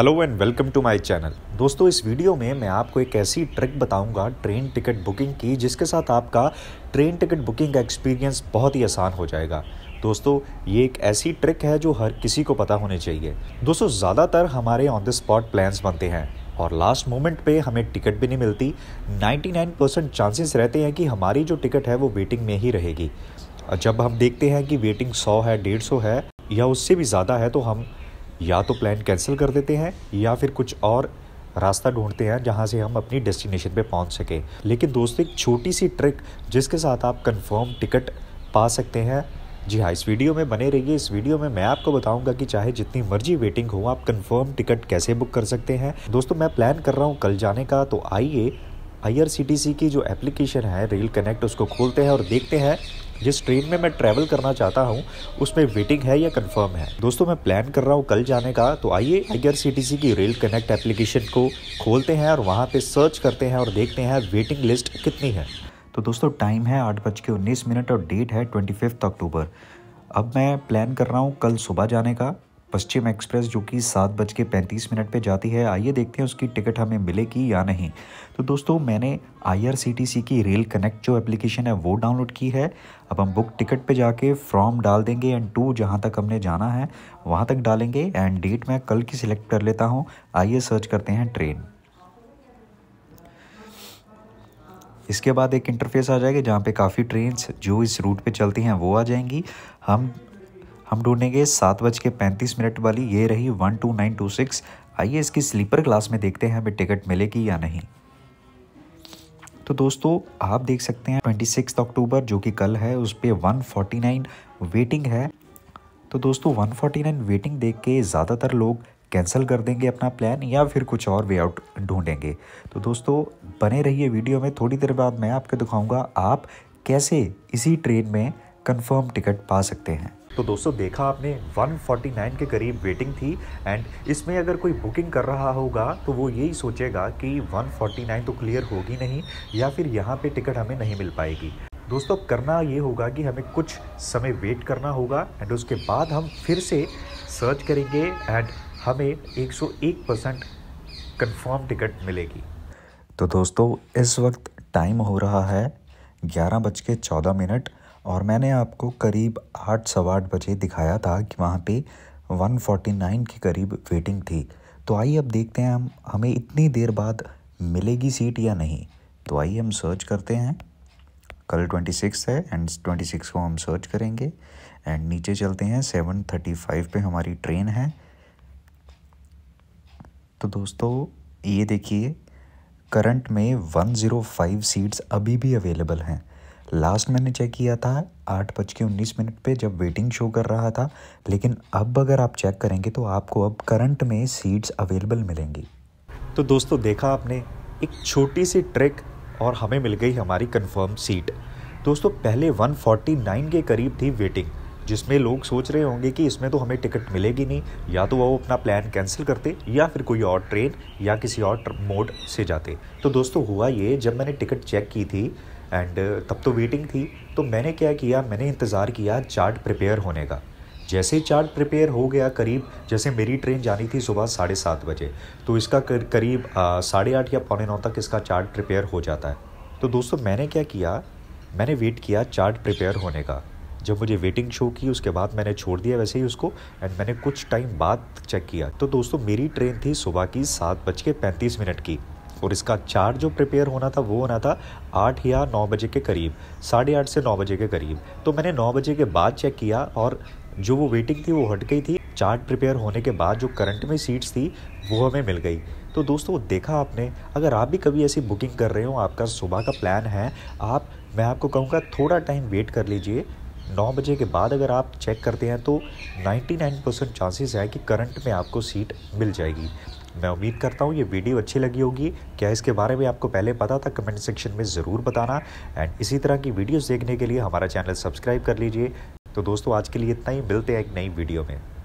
hello and welcome to my channel दोस्तों इस video में मैं आपको एक ऐसी ट्रिक बताऊंगा ट्रेन टिकट बुकिंग की जिसके साथ आपका ट्रेन टिकट बुकिंग का एक्सपीरियंस बहुत ही आसान हो जाएगा दोस्तों ये एक ऐसी ट्रिक है जो हर किसी को पता होने चाहिए दोस्तों ज़्यादातर हमारे ऑन द स्पॉट प्लान्स बनते हैं और लास्ट मोमेंट पे हमें टिकट भी नहीं मिलती 99 परसेंट चांसेस रहते हैं कि हमारी जो टिकट है वो वेटिंग में ही रहेगी जब हम देखते हैं कि वेटिंग 100 है 150 है या उससे भी ज़्यादा है तो हम या तो प्लान कैंसिल कर देते हैं या फिर कुछ और रास्ता ढूंढते हैं जहाँ से हम अपनी डेस्टिनेशन पे पहुँच सकें लेकिन दोस्तों एक छोटी सी ट्रिक जिसके साथ आप कंफर्म टिकट पा सकते हैं जी हाँ इस वीडियो में बने रहिए इस वीडियो में मैं आपको बताऊंगा कि चाहे जितनी मर्जी वेटिंग हो आप कंफर्म टिकट कैसे बुक कर सकते हैं दोस्तों मैं प्लान कर रहा हूँ कल जाने का तो आइए आई की जो एप्लीकेशन है रेल कनेक्ट उसको खोलते हैं और देखते हैं जिस ट्रेन में मैं ट्रैवल करना चाहता हूँ उसमें वेटिंग है या कंफर्म है दोस्तों मैं प्लान कर रहा हूँ कल जाने का तो आइए सी की रेल कनेक्ट एप्लीकेशन को खोलते हैं और वहाँ पर सर्च करते हैं और देखते हैं वेटिंग लिस्ट कितनी है तो दोस्तों टाइम है आठ बज के उन्नीस मिनट और डेट है ट्वेंटी अक्टूबर अब मैं प्लान कर रहा हूँ कल सुबह जाने का पश्चिम एक्सप्रेस जो कि सात बज के पैंतीस मिनट पर जाती है आइए देखते हैं उसकी टिकट हमें मिलेगी या नहीं तो दोस्तों मैंने आई की रेल कनेक्ट जो एप्लीकेशन है वो डाउनलोड की है अब हम बुक टिकट पे जाके फॉर्म डाल देंगे एंड टू जहाँ तक हमने जाना है वहाँ तक डालेंगे एंड डेट मैं कल की सिलेक्ट कर लेता हूँ आइए सर्च करते हैं ट्रेन इसके बाद एक इंटरफेस आ जाएगा जहाँ पे काफ़ी ट्रेन जो इस रूट पे चलती हैं वो आ जाएंगी हम हम ढूंढेंगे सात बज के पैंतीस मिनट वाली ये रही one two nine two six आइए इसकी स्लीपर क्लास में देखते हैं हमें टिकट मिलेगी या नहीं तो दोस्तों आप देख सकते हैं ट्वेंटी सिक्स अक्टूबर जो कि कल है उस पर वन फोर्टी नाइन वेटिंग है तो दोस्तों वन फोर्टी नाइन वेटिंग देख के ज़्यादातर लोग कैंसिल कर देंगे अपना प्लान या फिर कुछ और वे आउट ढूंढेंगे तो दोस्तों बने रहिए वीडियो में थोड़ी देर बाद मैं आपको दिखाऊंगा आप कैसे इसी ट्रेन में कंफर्म टिकट पा सकते हैं तो दोस्तों देखा आपने 149 के करीब वेटिंग थी एंड इसमें अगर कोई बुकिंग कर रहा होगा तो वो यही सोचेगा कि 149 तो क्लियर होगी नहीं या फिर यहाँ पे टिकट हमें नहीं मिल पाएगी दोस्तों अब करना ये होगा कि हमें कुछ समय वेट करना होगा एंड उसके बाद हम फिर से सर्च करेंगे एंड हमें 101 परसेंट कन्फर्म टिकट मिलेगी तो दोस्तों इस वक्त टाइम हो रहा है ग्यारह बज के चौदह मिनट और मैंने आपको करीब आठ सवा आठ बजे दिखाया था कि वहाँ पे 149 के करीब वेटिंग थी तो आइए अब देखते हैं हम हमें इतनी देर बाद मिलेगी सीट या नहीं तो आइए हम सर्च करते हैं कल ट्वेंटी सिक्स है एंड ट्वेंटी सिक्स को हम सर्च करेंगे एंड नीचे चलते हैं सेवन थर्टी फाइव पर हमारी ट्रेन है तो दोस्तों ये देखिए करंट में 105 सीट्स अभी भी अवेलेबल हैं लास्ट मैंने चेक किया था आठ बज के उन्नीस मिनट पे जब वेटिंग शो कर रहा था लेकिन अब अगर आप चेक करेंगे तो आपको अब करंट में सीट्स अवेलेबल मिलेंगी तो दोस्तों देखा आपने एक छोटी सी ट्रिक और हमें मिल गई हमारी कंफर्म सीट दोस्तों पहले 149 के करीब थी वेटिंग जिसमें लोग सोच रहे होंगे कि इसमें तो हमें टिकट मिलेगी नहीं या तो वो अपना प्लान कैंसिल करते या फिर कोई और ट्रेन या किसी और मोड से जाते तो दोस्तों हुआ ये जब मैंने टिकट चेक की थी एंड uh, तब तो वेटिंग थी तो मैंने क्या किया मैंने इंतज़ार किया चार्ट प्रिपेयर होने का जैसे ही चार्ट प्रिपेयर हो गया करीब जैसे मेरी ट्रेन जानी थी सुबह साढ़े सात बजे तो इसका कर, करीब साढ़े आठ या पौने नौ तक इसका चार्ट प्रिपेयर हो जाता है तो दोस्तों मैंने क्या किया मैंने वेट किया चार्ट प्रिपेयर होने का जब मुझे वेटिंग शो की उसके बाद मैंने छोड़ दिया वैसे ही उसको एंड मैंने कुछ टाइम बाद चेक किया तो दोस्तों मेरी ट्रेन थी सुबह की सात बज के पैंतीस मिनट की और इसका चार्ट जो प्रिपेयर होना था वो होना था आठ या नौ बजे के करीब साढ़े आठ से नौ बजे के करीब तो मैंने नौ बजे के बाद चेक किया और जो वो वेटिंग थी वो हट गई थी चार्ट प्रिपेयर होने के बाद जो करंट में सीट्स थी वो हमें मिल गई तो दोस्तों देखा आपने अगर आप भी कभी ऐसी बुकिंग कर रहे हो आपका सुबह का प्लान है आप मैं आपको कहूँगा थोड़ा टाइम वेट कर लीजिए नौ बजे के बाद अगर आप चेक करते हैं तो 99 परसेंट चांसेस है कि करंट में आपको सीट मिल जाएगी मैं उम्मीद करता हूँ ये वीडियो अच्छी लगी होगी क्या इसके बारे में आपको पहले पता था कमेंट सेक्शन में ज़रूर बताना एंड इसी तरह की वीडियोज़ देखने के लिए हमारा चैनल सब्सक्राइब कर लीजिए तो दोस्तों आज के लिए इतना ही मिलते हैं एक नई वीडियो में